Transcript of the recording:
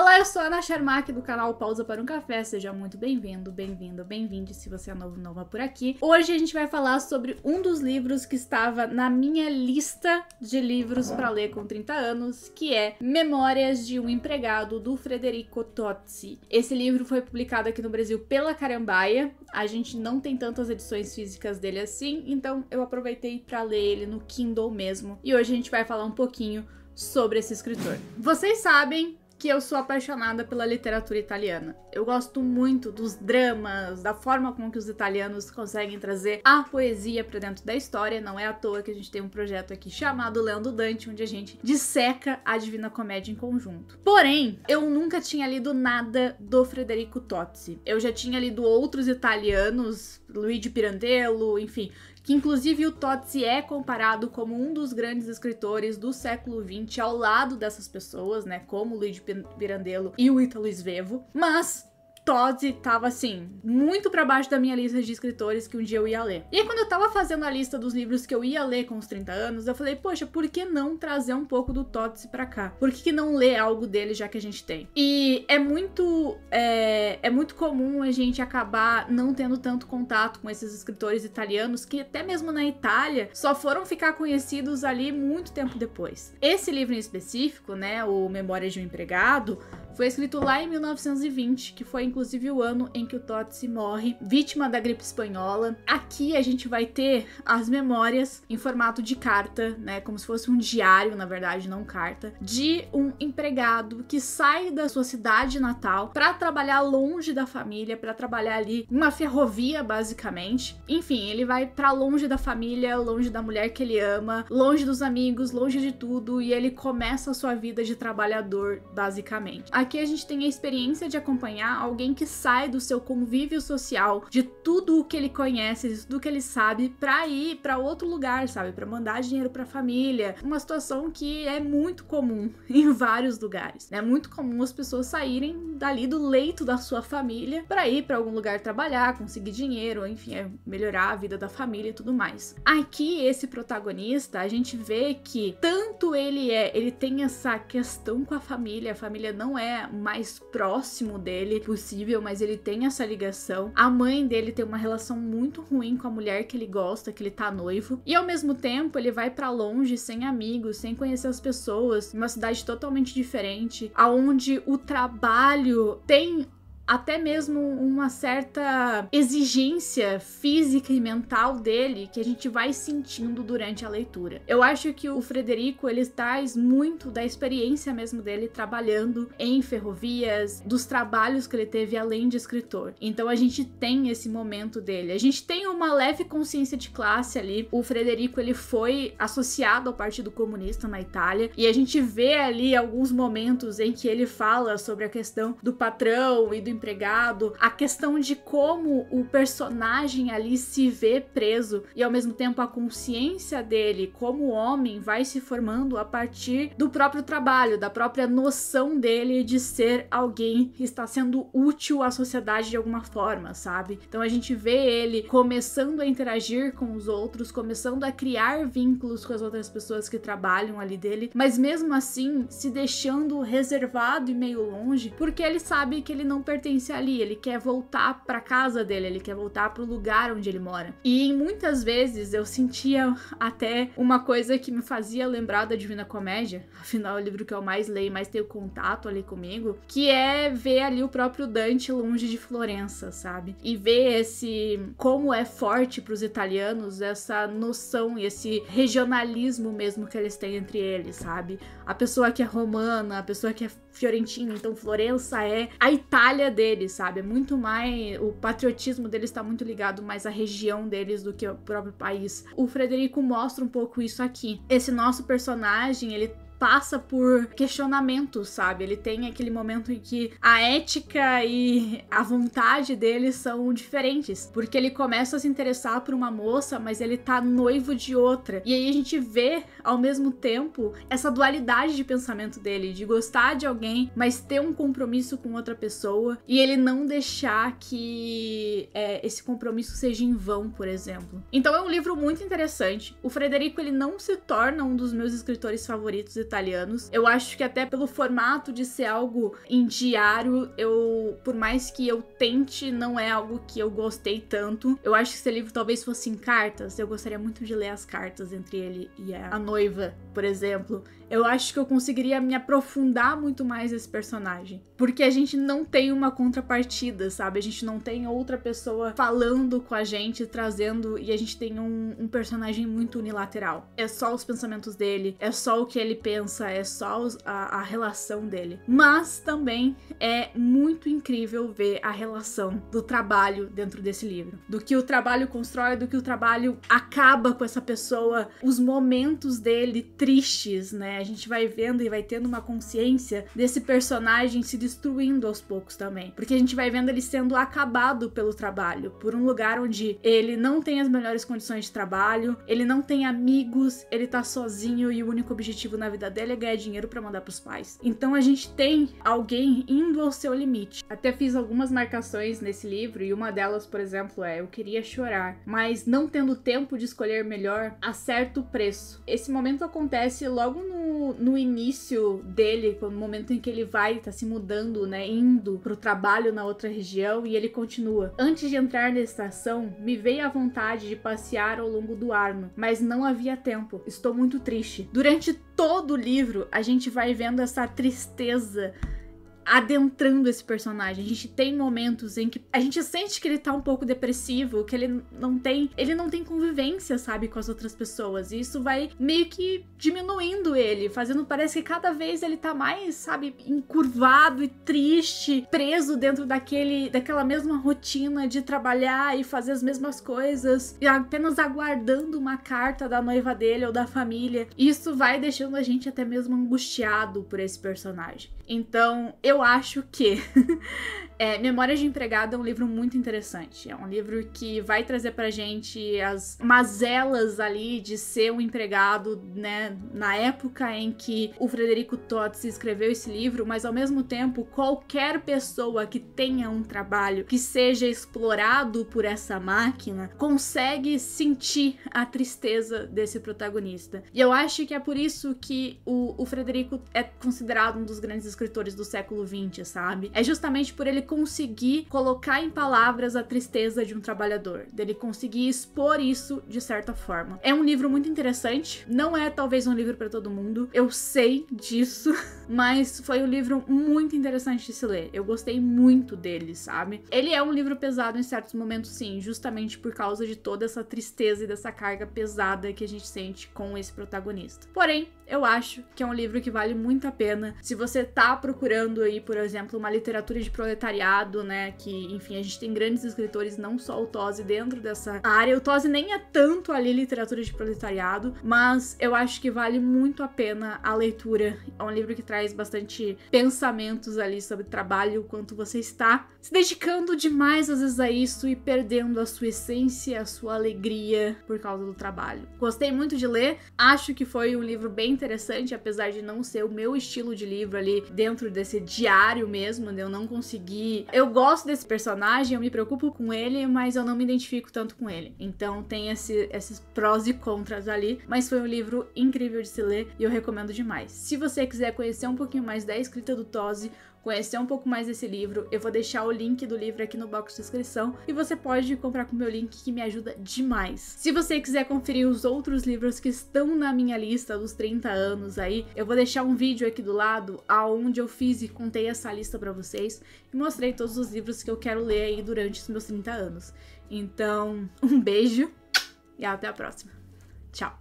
Olá, eu sou a Ana Charmack do canal Pausa para um Café, seja muito bem-vindo, bem-vinda, bem-vinde se você é novo, nova por aqui. Hoje a gente vai falar sobre um dos livros que estava na minha lista de livros para ler com 30 anos, que é Memórias de um Empregado, do Frederico Tozzi. Esse livro foi publicado aqui no Brasil pela Carambaia, a gente não tem tantas edições físicas dele assim, então eu aproveitei para ler ele no Kindle mesmo. E hoje a gente vai falar um pouquinho sobre esse escritor. Vocês sabem que eu sou apaixonada pela literatura italiana. Eu gosto muito dos dramas, da forma com que os italianos conseguem trazer a poesia para dentro da história. Não é à toa que a gente tem um projeto aqui chamado Leandro Dante, onde a gente disseca a Divina Comédia em conjunto. Porém, eu nunca tinha lido nada do Frederico Tozzi. Eu já tinha lido outros italianos Luigi Pirandello, enfim, que inclusive o Totti é comparado como um dos grandes escritores do século XX ao lado dessas pessoas, né, como Luigi Pirandello e o Italo Svevo, mas Todd tava assim, muito para baixo da minha lista de escritores que um dia eu ia ler. E aí, quando eu tava fazendo a lista dos livros que eu ia ler com os 30 anos, eu falei, poxa, por que não trazer um pouco do Todds pra cá? Por que, que não ler algo dele já que a gente tem? E é muito, é, é muito comum a gente acabar não tendo tanto contato com esses escritores italianos que até mesmo na Itália só foram ficar conhecidos ali muito tempo depois. Esse livro em específico, né, o Memórias de um Empregado, foi escrito lá em 1920, que foi inclusive o ano em que o Totsi morre, vítima da gripe espanhola. Aqui a gente vai ter as memórias em formato de carta, né, como se fosse um diário, na verdade, não carta, de um empregado que sai da sua cidade natal para trabalhar longe da família, para trabalhar ali uma ferrovia basicamente. Enfim, ele vai para longe da família, longe da mulher que ele ama, longe dos amigos, longe de tudo e ele começa a sua vida de trabalhador basicamente. Aqui a gente tem a experiência de acompanhar alguém que sai do seu convívio social, de tudo o que ele conhece, de tudo que ele sabe, para ir para outro lugar, sabe? Para mandar dinheiro para família. Uma situação que é muito comum em vários lugares. É muito comum as pessoas saírem dali do leito da sua família para ir para algum lugar trabalhar, conseguir dinheiro, enfim, é melhorar a vida da família e tudo mais. Aqui esse protagonista, a gente vê que tanto ele é, ele tem essa questão com a família, a família não é mais próximo dele é possível, mas ele tem essa ligação. A mãe dele tem uma relação muito ruim com a mulher que ele gosta, que ele tá noivo. E ao mesmo tempo, ele vai para longe, sem amigos, sem conhecer as pessoas, numa cidade totalmente diferente, aonde o trabalho tem até mesmo uma certa exigência física e mental dele que a gente vai sentindo durante a leitura. Eu acho que o Frederico ele traz muito da experiência mesmo dele trabalhando em ferrovias, dos trabalhos que ele teve além de escritor. Então a gente tem esse momento dele. A gente tem uma leve consciência de classe ali. O Frederico ele foi associado ao Partido Comunista na Itália e a gente vê ali alguns momentos em que ele fala sobre a questão do patrão e do empregado, a questão de como o personagem ali se vê preso e ao mesmo tempo a consciência dele como homem vai se formando a partir do próprio trabalho, da própria noção dele de ser alguém que está sendo útil à sociedade de alguma forma, sabe? Então a gente vê ele começando a interagir com os outros, começando a criar vínculos com as outras pessoas que trabalham ali dele, mas mesmo assim se deixando reservado e meio longe, porque ele sabe que ele não pertence existência ali, ele quer voltar para casa dele, ele quer voltar para o lugar onde ele mora. E muitas vezes eu sentia até uma coisa que me fazia lembrar da Divina Comédia, afinal é o livro que eu mais leio, mais tenho contato ali comigo, que é ver ali o próprio Dante longe de Florença, sabe? E ver esse como é forte para os italianos essa noção e esse regionalismo mesmo que eles têm entre eles, sabe? A pessoa que é romana, a pessoa que é Fiorentino, então Florença é a Itália deles, sabe? É muito mais. O patriotismo deles está muito ligado mais à região deles do que ao próprio país. O Frederico mostra um pouco isso aqui. Esse nosso personagem, ele passa por questionamentos, sabe? Ele tem aquele momento em que a ética e a vontade dele são diferentes, porque ele começa a se interessar por uma moça, mas ele tá noivo de outra. E aí a gente vê ao mesmo tempo essa dualidade de pensamento dele, de gostar de alguém, mas ter um compromisso com outra pessoa e ele não deixar que é, esse compromisso seja em vão, por exemplo. Então é um livro muito interessante. O Frederico ele não se torna um dos meus escritores favoritos e italianos. Eu acho que até pelo formato de ser algo em diário, eu, por mais que eu tente, não é algo que eu gostei tanto. Eu acho que esse livro talvez fosse em cartas. Eu gostaria muito de ler as cartas entre ele e a noiva, por exemplo. Eu acho que eu conseguiria me aprofundar muito mais esse personagem, porque a gente não tem uma contrapartida, sabe? A gente não tem outra pessoa falando com a gente, trazendo e a gente tem um, um personagem muito unilateral. É só os pensamentos dele, é só o que ele pensa é só a, a relação dele. Mas também é muito incrível ver a relação do trabalho dentro desse livro. Do que o trabalho constrói, do que o trabalho acaba com essa pessoa, os momentos dele tristes, né? A gente vai vendo e vai tendo uma consciência desse personagem se destruindo aos poucos também. Porque a gente vai vendo ele sendo acabado pelo trabalho, por um lugar onde ele não tem as melhores condições de trabalho, ele não tem amigos, ele tá sozinho e o único objetivo na vida dele é ganhar dinheiro para mandar para os pais. Então a gente tem alguém indo ao seu limite. Até fiz algumas marcações nesse livro e uma delas, por exemplo, é eu queria chorar, mas não tendo tempo de escolher melhor, acerta o preço. Esse momento acontece logo no, no início dele, no momento em que ele vai, tá se mudando, né, indo pro trabalho na outra região e ele continua. Antes de entrar na estação, me veio a vontade de passear ao longo do Arno, mas não havia tempo. Estou muito triste. Durante todo o livro a gente vai vendo essa tristeza adentrando esse personagem. A gente tem momentos em que a gente sente que ele tá um pouco depressivo, que ele não tem, ele não tem convivência, sabe, com as outras pessoas. E isso vai meio que diminuindo ele, fazendo parece que cada vez ele tá mais, sabe, encurvado e triste, preso dentro daquele daquela mesma rotina de trabalhar e fazer as mesmas coisas, e apenas aguardando uma carta da noiva dele ou da família. Isso vai deixando a gente até mesmo angustiado por esse personagem. Então, eu eu acho que é, Memórias de Empregado é um livro muito interessante. É um livro que vai trazer pra gente as mazelas ali de ser um empregado, né? Na época em que o Frederico Totsi escreveu esse livro, mas ao mesmo tempo, qualquer pessoa que tenha um trabalho que seja explorado por essa máquina consegue sentir a tristeza desse protagonista. E eu acho que é por isso que o, o Frederico é considerado um dos grandes escritores do século XX, sabe? É justamente por ele conseguir colocar em palavras a tristeza de um trabalhador, dele conseguir expor isso de certa forma. É um livro muito interessante, não é talvez um livro para todo mundo, eu sei disso, mas foi um livro muito interessante de se ler. Eu gostei muito dele, sabe? Ele é um livro pesado em certos momentos, sim, justamente por causa de toda essa tristeza e dessa carga pesada que a gente sente com esse protagonista. Porém, eu acho que é um livro que vale muito a pena se você tá procurando aí, por exemplo, uma literatura de proletariado né? Que, enfim, a gente tem grandes escritores, não só o Tozzi dentro dessa área. O Tozzi nem é tanto ali literatura de proletariado, mas eu acho que vale muito a pena a leitura. É um livro que traz bastante pensamentos ali sobre trabalho, quanto você está se dedicando demais às vezes a isso e perdendo a sua essência, a sua alegria por causa do trabalho. Gostei muito de ler, acho que foi um livro bem interessante, apesar de não ser o meu estilo de livro ali dentro desse diário mesmo, eu não consegui. Eu gosto desse personagem, eu me preocupo com ele, mas eu não me identifico tanto com ele. Então tem esse, esses prós e contras ali, mas foi um livro incrível de se ler e eu recomendo demais. Se você quiser conhecer um pouquinho mais da escrita do Tosi, conhecer um pouco mais desse livro, eu vou deixar o link do livro aqui no box de descrição e você pode comprar com o meu link que me ajuda demais. Se você quiser conferir os outros livros que estão na minha lista dos 30 anos aí, eu vou deixar um vídeo aqui do lado aonde eu fiz e contei essa lista para vocês e mostrei todos os livros que eu quero ler aí durante os meus 30 anos. Então, um beijo e até a próxima. Tchau!